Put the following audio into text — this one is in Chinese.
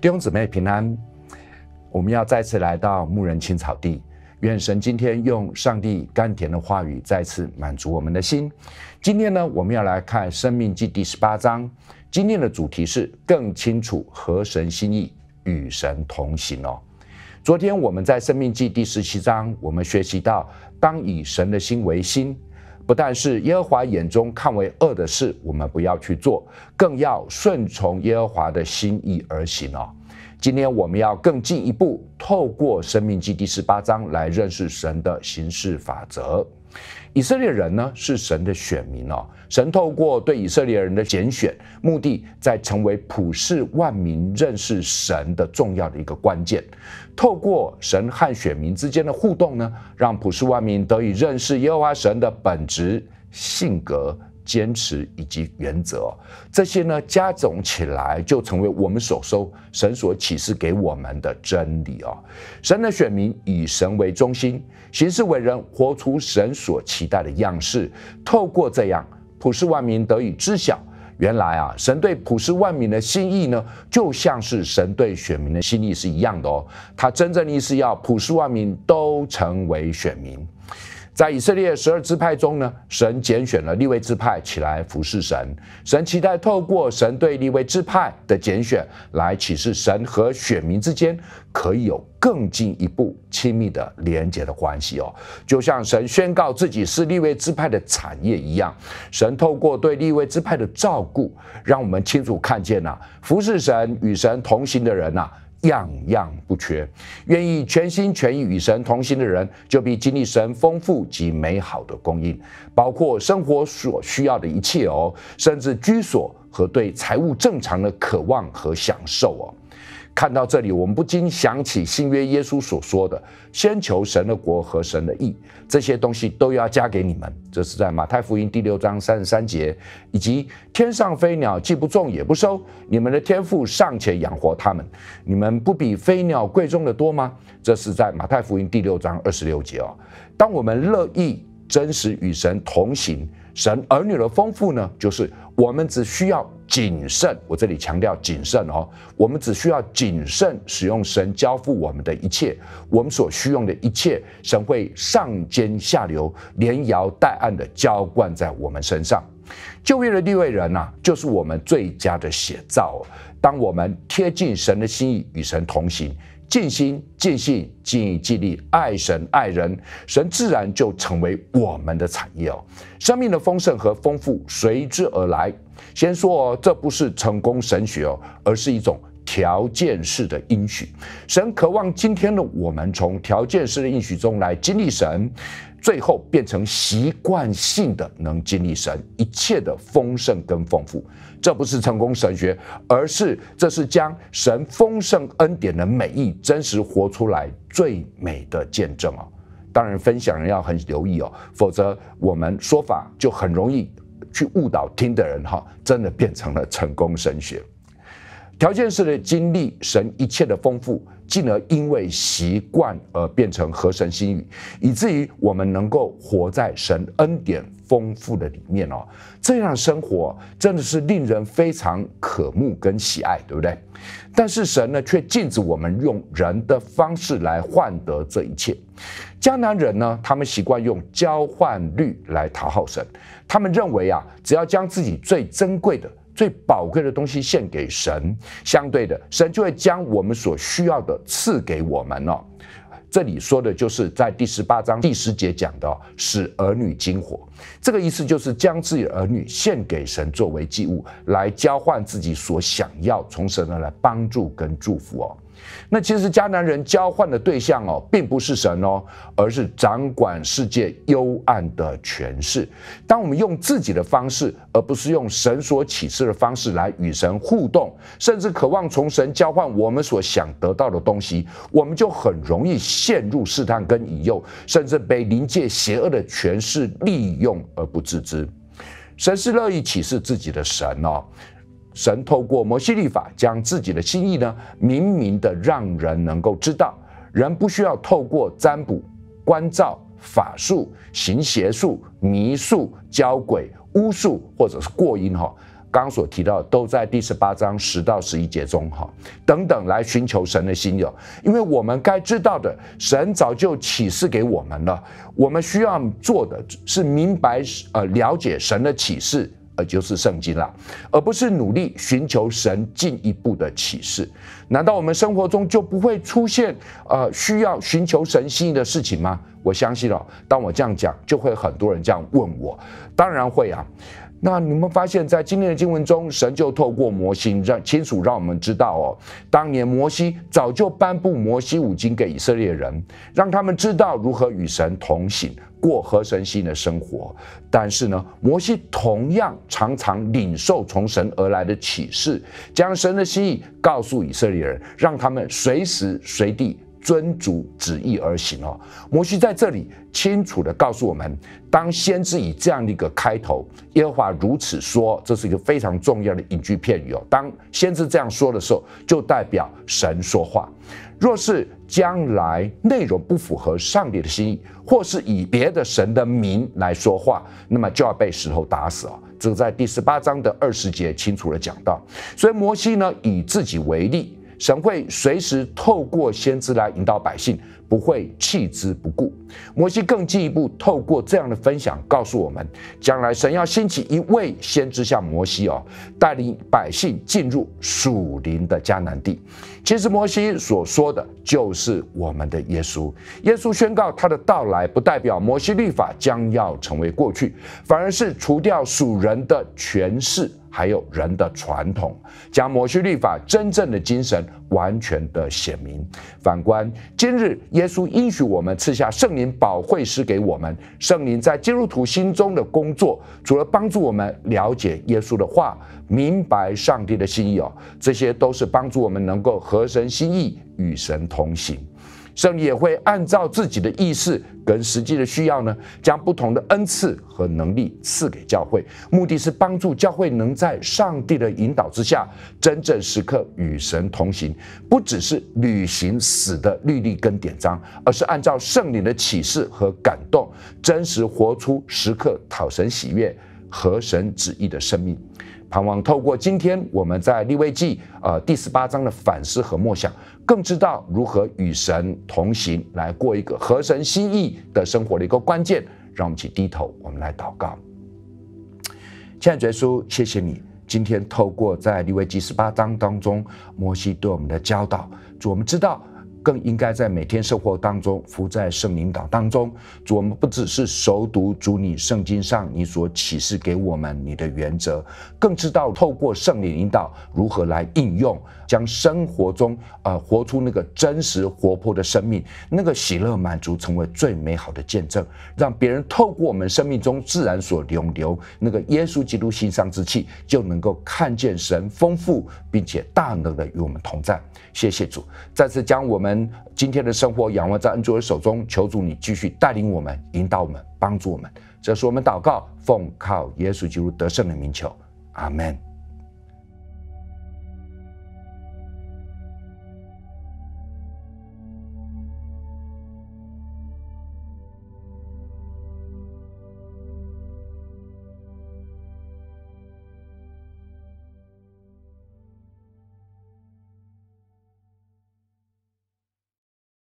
弟兄姊妹平安，我们要再次来到牧人青草地，愿神今天用上帝甘甜的话语再次满足我们的心。今天呢，我们要来看《生命记》第十八章。今天的主题是更清楚和神心意，与神同行哦。昨天我们在《生命记》第十七章，我们学习到，当以神的心为心。不但是耶和华眼中看为恶的事，我们不要去做，更要顺从耶和华的心意而行哦。今天我们要更进一步，透过《生命记》第十八章来认识神的行事法则。以色列人呢是神的选民哦，神透过对以色列人的拣选，目的在成为普世万民认识神的重要的一个关键。透过神和选民之间的互动呢，让普世万民得以认识耶和华神的本质性格。坚持以及原则，这些呢加总起来，就成为我们所说神所启示给我们的真理哦。神的选民以神为中心，行事为人，活出神所期待的样式。透过这样，普世万民得以知晓，原来啊，神对普世万民的心意呢，就像是神对选民的心意是一样的哦。他真正意思要普世万民都成为选民。在以色列十二支派中呢，神拣选了立位支派起来服侍神。神期待透过神对立位支派的拣选，来启示神和选民之间可以有更进一步亲密的连结的关系哦。就像神宣告自己是立位支派的产业一样，神透过对立位支派的照顾，让我们清楚看见呐，服侍神与神同行的人呐。样样不缺，愿意全心全意与神同行的人，就必经历神丰富及美好的供应，包括生活所需要的一切哦，甚至居所和对财务正常的渴望和享受哦。看到这里，我们不禁想起新约耶稣所说的：“先求神的国和神的义，这些东西都要加给你们。”这是在马太福音第六章三十三节。以及天上飞鸟，既不种也不收，你们的天父尚且养活他们，你们不比飞鸟贵重的多吗？这是在马太福音第六章二十六节。哦，当我们乐意。真实与神同行，神儿女的丰富呢，就是我们只需要谨慎。我这里强调谨慎哦，我们只需要谨慎使用神交付我们的一切，我们所需用的一切，神会上肩下流，连摇带按的浇灌在我们身上。就业的地位人呐，就是我们最佳的写照。当我们贴近神的心意，与神同行。尽心尽性尽意尽力爱神爱人，神自然就成为我们的产业哦。生命的丰盛和丰富随之而来。先说哦，这不是成功神学哦，而是一种。条件式的应许，神渴望今天的我们从条件式的应许中来经历神，最后变成习惯性的能经历神一切的丰盛跟丰富。这不是成功神学，而是这是将神丰盛恩典的美意真实活出来最美的见证哦。当然，分享人要很留意哦，否则我们说法就很容易去误导听的人哈，真的变成了成功神学。条件式的经历神一切的丰富，进而因为习惯而变成合神心意，以至于我们能够活在神恩典丰富的里面哦。这样的生活真的是令人非常渴慕跟喜爱，对不对？但是神呢，却禁止我们用人的方式来换得这一切。江南人呢，他们习惯用交换率来讨好神，他们认为啊，只要将自己最珍贵的。最宝贵的东西献给神，相对的，神就会将我们所需要的赐给我们哦。这里说的就是在第十八章第十节讲的“使儿女敬火”，这个意思就是将自己的儿女献给神作为祭物，来交换自己所想要从神呢来帮助跟祝福哦。那其实迦南人交换的对象哦，并不是神哦，而是掌管世界幽暗的权势。当我们用自己的方式，而不是用神所启示的方式来与神互动，甚至渴望从神交换我们所想得到的东西，我们就很容易陷入试探跟引诱，甚至被临界邪恶的权势利用而不自知。神是乐意启示自己的神哦。神透过摩西律法将自己的心意呢，明明的让人能够知道，人不需要透过占卜、观照、法术、行邪术、迷术、教鬼、巫术，或者是过阴哈，刚所提到都在第十八章十到十一节中哈等等来寻求神的心有，因为我们该知道的，神早就启示给我们了，我们需要做的是明白呃了解神的启示。而就是圣经了，而不是努力寻求神进一步的启示。难道我们生活中就不会出现呃需要寻求神心意的事情吗？我相信了。当我这样讲，就会很多人这样问我。当然会啊。那你们发现，在今天的经文中，神就透过摩西让亲属让我们知道哦，当年摩西早就颁布摩西五经给以色列人，让他们知道如何与神同行。过和神心的生活，但是呢，摩西同样常常领受从神而来的启示，将神的心意告诉以色列人，让他们随时随地遵主旨意而行哦。摩西在这里清楚地告诉我们，当先知以这样的一个开头，耶和华如此说，这是一个非常重要的隐居片语哦。当先知这样说的时候，就代表神说话。若是将来内容不符合上帝的心意，或是以别的神的名来说话，那么就要被石头打死啊！这个在第十八章的二十节清楚的讲到。所以摩西呢，以自己为例，神会随时透过先知来引导百姓。不会弃之不顾。摩西更进一步透过这样的分享，告诉我们，将来神要兴起一位先知，像摩西哦，带领百姓进入属灵的迦南地。其实摩西所说的就是我们的耶稣。耶稣宣告他的到来，不代表摩西律法将要成为过去，反而是除掉属人的权势，还有人的传统，将摩西律法真正的精神完全的显明。反观今日。耶稣应许我们赐下圣灵保惠师给我们，圣灵在基督徒心中的工作，除了帮助我们了解耶稣的话，明白上帝的心意哦，这些都是帮助我们能够合神心意，与神同行。圣灵也会按照自己的意识跟实际的需要呢，将不同的恩赐和能力赐给教会，目的是帮助教会能在上帝的引导之下，真正时刻与神同行，不只是履行死的律例跟典章，而是按照圣灵的启示和感动，真实活出时刻讨神喜悦。合神旨意的生命，盼望透过今天我们在利未记呃第十八章的反思和默想，更知道如何与神同行，来过一个合神心意的生活的一个关键。让我们一起低头，我们来祷告。亲爱的耶稣，谢谢你今天透过在利未记十八章当中，摩西对我们的教导，我们知道。更应该在每天生活当中，伏在圣灵岛当中。主，我们不只是熟读主你圣经上你所启示给我们你的原则，更知道透过圣灵引导如何来应用，将生活中呃活出那个真实活泼的生命，那个喜乐满足，成为最美好的见证，让别人透过我们生命中自然所流流那个耶稣基督心上之气，就能够看见神丰富并且大能的与我们同在。谢谢主，再次将我们。今天的生活仰望在恩主的手中，求主你继续带领我们、引导我们、帮助我们。这是我们祷告，奉靠耶稣基督得胜的名求，阿门。